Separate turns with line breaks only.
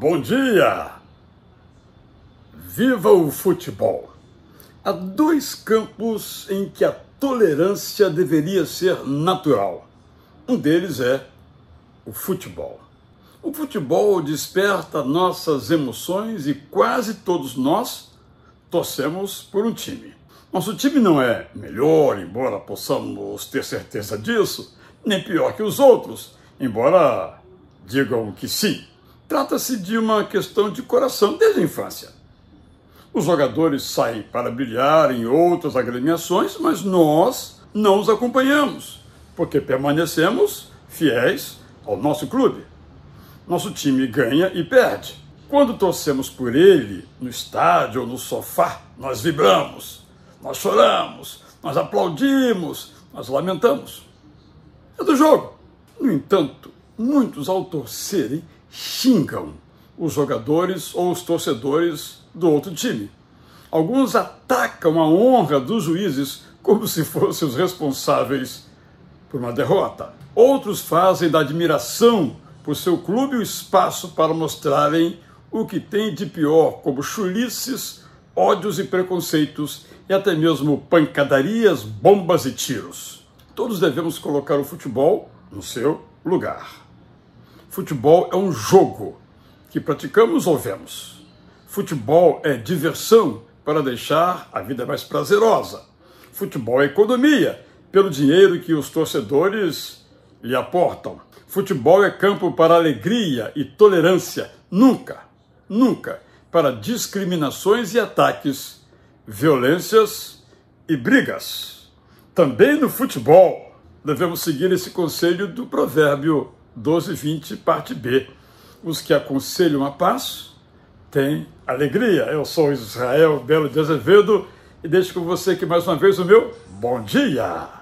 Bom dia! Viva o futebol! Há dois campos em que a tolerância deveria ser natural. Um deles é o futebol. O futebol desperta nossas emoções e quase todos nós torcemos por um time. Nosso time não é melhor, embora possamos ter certeza disso, nem pior que os outros, embora digam que sim. Trata-se de uma questão de coração desde a infância. Os jogadores saem para brilhar em outras agremiações, mas nós não os acompanhamos, porque permanecemos fiéis ao nosso clube. Nosso time ganha e perde. Quando torcemos por ele, no estádio ou no sofá, nós vibramos, nós choramos, nós aplaudimos, nós lamentamos. É do jogo. No entanto, muitos ao torcerem xingam os jogadores ou os torcedores do outro time. Alguns atacam a honra dos juízes como se fossem os responsáveis por uma derrota. Outros fazem da admiração por seu clube o espaço para mostrarem o que tem de pior, como chulices, ódios e preconceitos e até mesmo pancadarias, bombas e tiros. Todos devemos colocar o futebol no seu lugar. Futebol é um jogo que praticamos ou vemos. Futebol é diversão para deixar a vida mais prazerosa. Futebol é economia, pelo dinheiro que os torcedores lhe aportam. Futebol é campo para alegria e tolerância, nunca, nunca para discriminações e ataques, violências e brigas. Também no futebol devemos seguir esse conselho do provérbio 12:20, parte B. Os que aconselham a paz têm alegria. Eu sou Israel Belo de Azevedo e deixo com você que mais uma vez o meu bom dia.